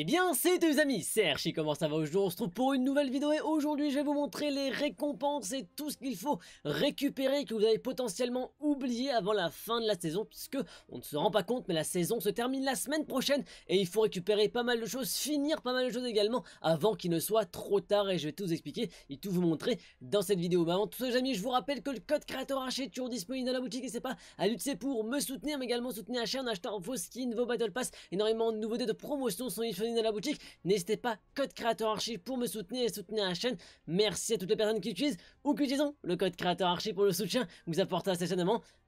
Eh bien, c'est deux amis, Serge, comment ça va aujourd'hui On se trouve pour une nouvelle vidéo et aujourd'hui je vais vous montrer les récompenses et tout ce qu'il faut récupérer que vous avez potentiellement oublié avant la fin de la saison puisque on ne se rend pas compte mais la saison se termine la semaine prochaine et il faut récupérer pas mal de choses, finir pas mal de choses également avant qu'il ne soit trop tard et je vais tout vous expliquer et tout vous montrer dans cette vidéo. Mais bah, avant tout ça, amis, je vous rappelle que le code créateur H est toujours disponible dans la boutique et c'est pas à l'utiliser pour me soutenir mais également soutenir un chaîne en achetant vos skins, vos battle pass, énormément de nouveautés de promotion sont disponibles de la boutique. N'hésitez pas, code créateur Archive pour me soutenir et soutenir la chaîne. Merci à toutes les personnes qui utilisent ou qui utilisent le code créateur archive pour le soutien vous apportez à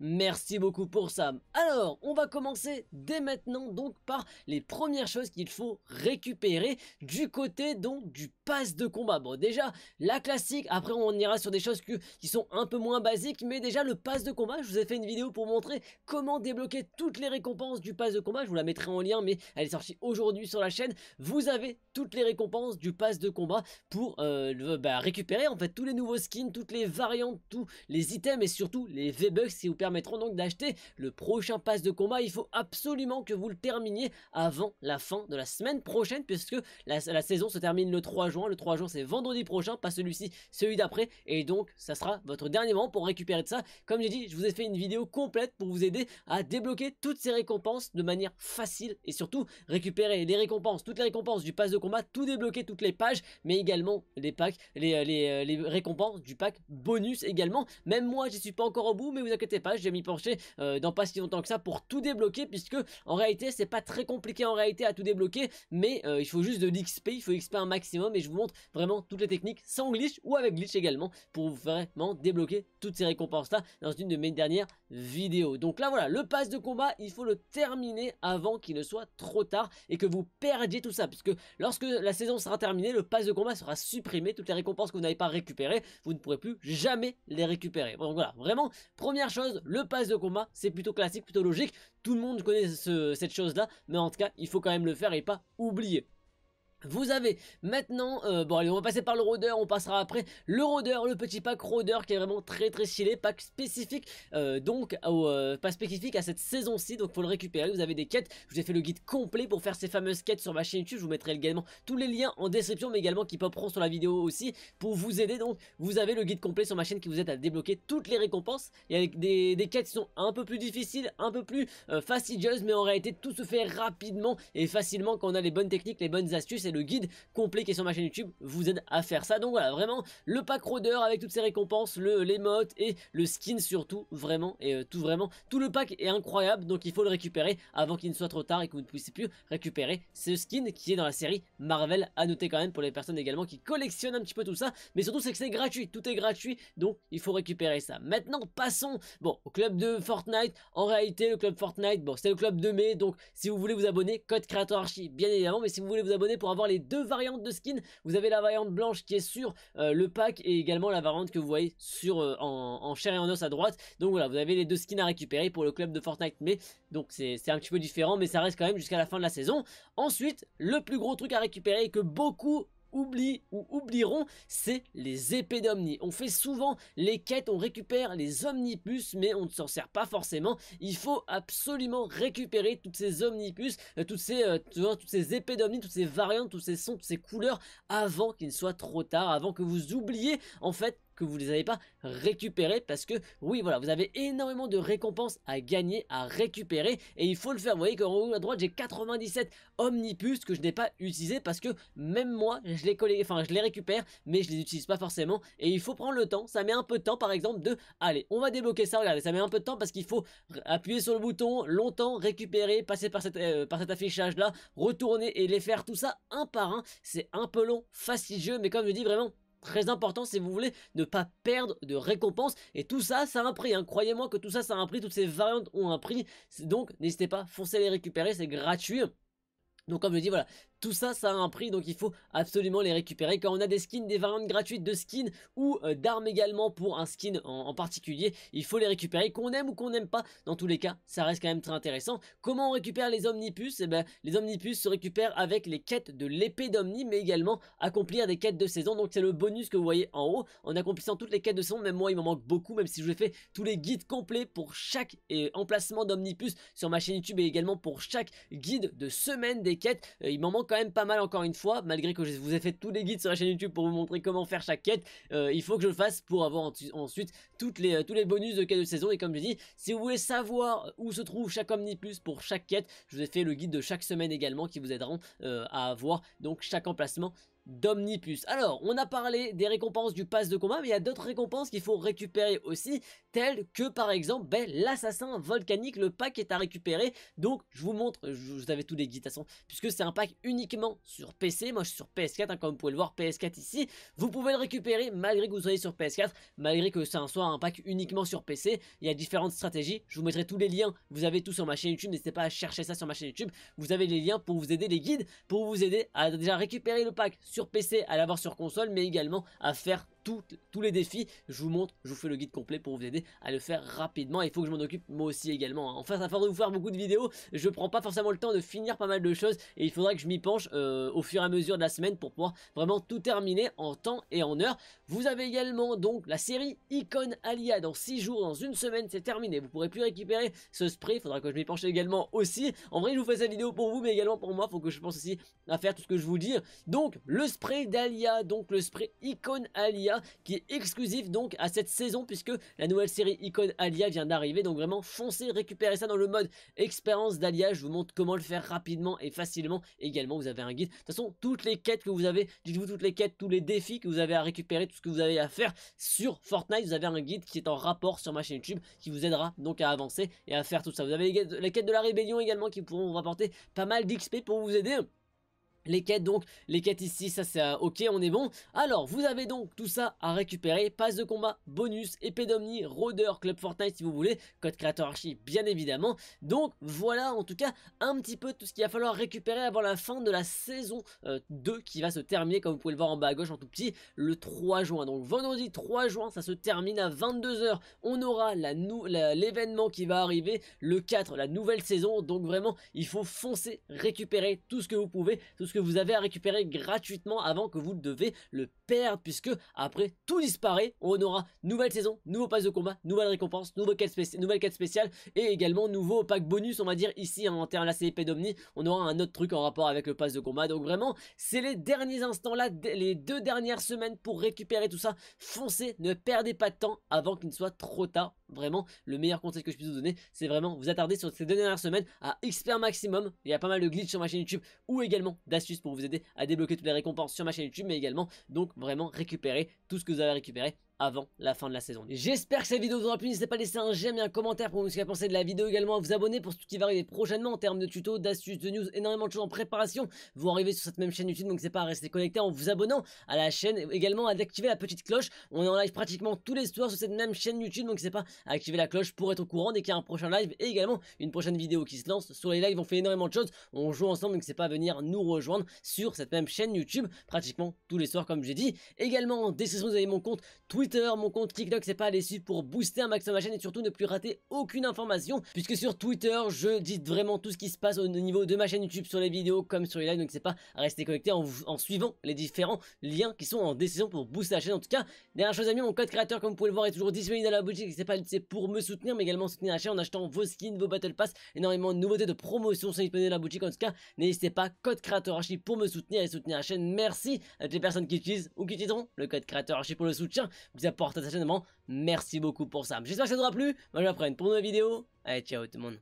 Merci beaucoup pour ça. Alors, on va commencer dès maintenant donc par les premières choses qu'il faut récupérer du côté donc du pass de combat. Bon, déjà, la classique, après on ira sur des choses qui sont un peu moins basiques, mais déjà le pass de combat, je vous ai fait une vidéo pour montrer comment débloquer toutes les récompenses du pass de combat, je vous la mettrai en lien, mais elle est sortie aujourd'hui sur la chaîne vous avez toutes les récompenses du pass de combat pour euh, bah, récupérer en fait tous les nouveaux skins, toutes les variantes, tous les items et surtout les V-Bucks qui vous permettront donc d'acheter le prochain pass de combat. Il faut absolument que vous le terminiez avant la fin de la semaine prochaine puisque la, saison se termine le 3 juin. Le 3 juin c'est vendredi prochain, pas celui-ci, celui d'après et donc ça sera votre dernier moment pour récupérer de ça. Comme j'ai dit, je vous ai fait une vidéo complète pour vous aider à débloquer toutes ces récompenses de manière facile et surtout récupérer les récompenses toutes les récompenses du pass de combat, tout débloquer, toutes les pages, mais également les packs, euh, euh, les, récompenses du pack bonus également. Même moi, j'y suis pas encore au bout, mais vous inquiétez pas, j'ai m'y pencher euh, dans pas si longtemps que ça pour tout débloquer, puisque en réalité, c'est pas très compliqué en réalité à tout débloquer, mais il faut juste de l'XP, il faut XP un maximum, et je vous montre vraiment toutes les techniques sans glitch ou avec glitch également, pour vous vraiment débloquer toutes ces récompenses-là dans une de mes dernières vidéos. Donc là, voilà, le pass de combat, il faut le terminer avant qu'il ne soit trop tard et que vous perdez tout ça, puisque lorsque la saison sera terminée, le pass de combat sera supprimé, toutes les récompenses que vous n'avez pas récupérées, vous ne pourrez plus jamais les récupérer. Donc voilà, vraiment, première chose, le pass de combat, c'est plutôt classique, plutôt logique, tout le monde connaît cette chose-là, mais en tout cas, il faut quand même le faire et pas oublier. Vous avez maintenant, euh, bon allez on va passer par le rôdeur, on passera après le rôdeur, le petit pack rôdeur qui est vraiment très très stylé, pack spécifique euh, donc, euh, pas spécifique à cette saison-ci, donc faut le récupérer, vous avez des quêtes, je vous ai fait le guide complet pour faire ces fameuses quêtes sur ma chaîne YouTube, je vous mettrai également tous les liens en description mais également qui popperont sur la vidéo aussi pour vous aider, donc vous avez le guide complet sur ma chaîne qui vous aide à débloquer toutes les récompenses et avec des, des quêtes qui sont un peu plus difficiles, un peu plus fastidieuses mais en réalité tout se fait rapidement et facilement quand on a les bonnes techniques, les bonnes astuces le guide complet qui est sur ma chaîne YouTube vous aide à faire ça. Donc voilà, vraiment, le pack Rodeur avec toutes ses récompenses, le mottes et le skin surtout, vraiment, et euh, tout vraiment, tout le pack est incroyable, donc il faut le récupérer avant qu'il ne soit trop tard et que vous ne puissiez plus récupérer ce skin qui est dans la série Marvel, à noter quand même pour les personnes également qui collectionnent un petit peu tout ça, mais surtout c'est que c'est gratuit, tout est gratuit, donc il faut récupérer ça. Maintenant, passons, bon, au club de Fortnite, en réalité, le club Fortnite, bon, c'est le club de mai, donc si vous voulez vous abonner, code créateur archi, bien évidemment, mais si vous voulez vous abonner pour avoir les deux variantes de skins, Vous avez la variante blanche qui est sur euh, le pack et également la variante que vous voyez sur euh, en, chair et en os à droite. Donc voilà, vous avez les deux skins à récupérer pour le club de Fortnite. Mais donc c'est un petit peu différent, mais ça reste quand même jusqu'à la fin de la saison. Ensuite, le plus gros truc à récupérer que beaucoup oublient ou oublieront, c'est les épées d'Omni. On fait souvent les quêtes, on récupère les Omnipus, mais on ne s'en sert pas forcément. Il faut absolument récupérer toutes ces Omnipus, euh, toutes, ces, euh, toutes ces épées d'Omni, toutes ces variantes, tous ces sons, toutes ces couleurs, avant qu'il ne soit trop tard, avant que vous oubliez en fait vous ne les avez pas récupérés parce que oui voilà vous avez énormément de récompenses à gagner, à récupérer et il faut le faire. Vous voyez qu'en haut à droite j'ai 97 omnipus que je n'ai pas utilisé parce que même moi je les colle enfin je les récupère mais je les utilise pas forcément et il faut prendre le temps. Ça met un peu de temps par exemple de allez on va débloquer ça regardez ça met un peu de temps parce qu'il faut appuyer sur le bouton longtemps récupérer passer par, cette, euh, par cet affichage là retourner et les faire tout ça un par un c'est un peu long fastidieux mais comme je dis vraiment très important si vous voulez ne pas perdre de récompense et tout ça ça a un prix hein. croyez-moi que tout ça ça a un prix toutes ces variantes ont un prix donc n'hésitez pas foncez les récupérer c'est gratuit donc comme je dis voilà, tout ça, ça a un prix, donc il faut absolument les récupérer. Quand on a des skins, des variantes gratuites de skins ou euh, d'armes également pour un skin en, particulier, il faut les récupérer, qu'on aime ou qu'on n'aime pas. Dans tous les cas, ça reste quand même très intéressant. Comment on récupère les Omnipus Eh ben, les Omnipus se récupèrent avec les quêtes de l'épée d'Omni, mais également accomplir des quêtes de saison. Donc c'est le bonus que vous voyez en haut. En accomplissant toutes les quêtes de saison, même moi, il m'en manque beaucoup, même si je fais tous les guides complets pour chaque euh, emplacement d'Omnipus sur ma chaîne YouTube et également pour chaque guide de semaine des quêtes. Euh, il m'en manque quand même pas mal encore une fois, malgré que je vous ai fait tous les guides sur la chaîne YouTube pour vous montrer comment faire chaque quête, euh, il faut que je le fasse pour avoir ensuite toutes les, euh, tous les bonus de quête de saison, et comme je dis, si vous voulez savoir où se trouve chaque Omniplus pour chaque quête, je vous ai fait le guide de chaque semaine également qui vous aideront euh, à avoir donc chaque emplacement d'Omnipus. Alors, on a parlé des récompenses du pass de combat, mais il y a d'autres récompenses qu'il faut récupérer aussi, telles que par exemple ben, l'assassin volcanique, le pack est à récupérer. Donc, je vous montre, vous avez tous les guides, puisque c'est un pack uniquement sur PC. Moi, je suis sur PS4, hein, comme vous pouvez le voir, PS4 ici. Vous pouvez le récupérer malgré que vous soyez sur PS4, malgré que ça soit un pack uniquement sur PC. Il y a différentes stratégies. Je vous mettrai tous les liens. Vous avez tout sur ma chaîne YouTube. N'hésitez pas à chercher ça sur ma chaîne YouTube. Vous avez les liens pour vous aider, les guides, pour vous aider à déjà récupérer le pack sur PC à l'avoir sur console, mais également à faire tous les défis. Je vous montre, je vous fais le guide complet pour vous aider à le faire rapidement. Il faut que je m'en occupe moi aussi également. Hein. enfin En à de vous faire beaucoup de vidéos, je prends pas forcément le temps de finir pas mal de choses et il faudra que je m'y penche euh, au fur et à mesure de la semaine pour pouvoir vraiment tout terminer en temps et en heure. Vous avez également donc la série Icon Alia dans 6 jours, dans une semaine, c'est terminé. Vous pourrez plus récupérer ce spray, il faudra que je m'y penche également aussi. En vrai, je vous fais cette vidéo pour vous, mais également pour moi, il faut que je pense aussi à faire tout ce que je vous dis. Donc, le spray d'Alia, donc le spray Icon Alia, qui est exclusif donc à cette saison puisque la nouvelle série Icon Alia vient d'arriver. Donc vraiment foncez, récupérez ça dans le mode expérience d'Alia. Je vous montre comment le faire rapidement et facilement. Également vous avez un guide. De toute façon toutes les quêtes que vous avez, dites-vous toutes les quêtes, tous les défis que vous avez à récupérer, tout ce que vous avez à faire sur Fortnite. Vous avez un guide qui est en rapport sur ma chaîne YouTube qui vous aidera donc à avancer et à faire tout ça. Vous avez la quête quêtes de la rébellion également qui pourront vous rapporter pas mal d'XP pour vous aider. Les quêtes donc, les quêtes ici, ça c'est euh, ok, on est bon. Alors, vous avez donc tout ça à récupérer, passe de combat, bonus, épée d'Omni, rôdeur, club Fortnite si vous voulez, code créateur archi bien évidemment. Donc voilà en tout cas un petit peu tout ce qu'il va falloir récupérer avant la fin de la saison 2 euh, qui va se terminer comme vous pouvez le voir en bas à gauche en tout petit, le 3 juin. Donc vendredi 3 juin, ça se termine à 22h, on aura l'événement qui va arriver, le 4, la nouvelle saison. Donc vraiment, il faut foncer, récupérer tout ce que vous pouvez, tout que vous avez à récupérer gratuitement avant que vous devez le perdre puisque après tout disparaît, on aura nouvelle saison, nouveau pass de combat, nouvelle récompense, nouvelle quête, nouvelle quête spéciale et également nouveau pack bonus on va dire ici hein, en termes la CP d'Omni, on aura un autre truc en rapport avec le pass de combat donc vraiment c'est les derniers instants là, les deux dernières semaines pour récupérer tout ça, foncez, ne perdez pas de temps avant qu'il ne soit trop tard vraiment le meilleur conseil que je puisse vous donner c'est vraiment vous attarder sur ces deux dernières semaines à expert maximum il y a pas mal de glitch sur ma chaîne YouTube ou également d'assister pour vous aider à débloquer toutes les récompenses sur ma chaîne YouTube, mais également donc vraiment récupérer tout ce que vous avez récupéré avant la fin de la saison. J'espère que cette vidéo vous aura plu, n'hésitez pas à laisser un j'aime et un commentaire pour dire ce que a pensé de la vidéo également, à vous abonner pour ce qui va arriver prochainement en termes de tutos, d'astuces, de news, énormément de choses en préparation. Vous arrivez sur cette même chaîne YouTube, donc n'hésitez pas à rester connecté en vous abonnant à la chaîne, également à activer la petite cloche. On est en live pratiquement tous les soirs sur cette même chaîne YouTube, donc n'hésitez pas à activer la cloche pour être au courant dès qu'il y a un prochain live et également une prochaine vidéo qui se lance. Sur les lives, on fait énormément de choses, on joue ensemble, donc n'hésitez pas à venir nous rejoindre sur cette même chaîne YouTube pratiquement tous les soirs comme j'ai dit. Également, dès vous avez mon compte Twitter mon compte TikTok, c'est pas les suivre pour booster un maximum ma chaîne et surtout ne plus rater aucune information puisque sur Twitter, je dis vraiment tout ce qui se passe au niveau de ma chaîne YouTube sur les vidéos comme sur les lives. Donc c'est pas à rester connecté en, suivant les différents liens qui sont en décision pour booster la chaîne. En tout cas, dernière chose à amis, mon code créateur comme vous pouvez le voir est toujours disponible dans la boutique. C'est pas c'est pour me soutenir mais également soutenir la chaîne en achetant vos skins, vos battle pass, énormément de nouveautés de promotion sont disponibles dans la boutique. En tout cas, n'hésitez pas code créateur archi pour me soutenir et soutenir la chaîne. Merci à toutes les personnes qui utilisent ou qui utiliseront le code créateur archi pour le soutien bien chaîne avant merci beaucoup pour ça. J'espère que ça t'aura plu, moi je vous pour une nouvelle vidéo, allez ciao tout le monde.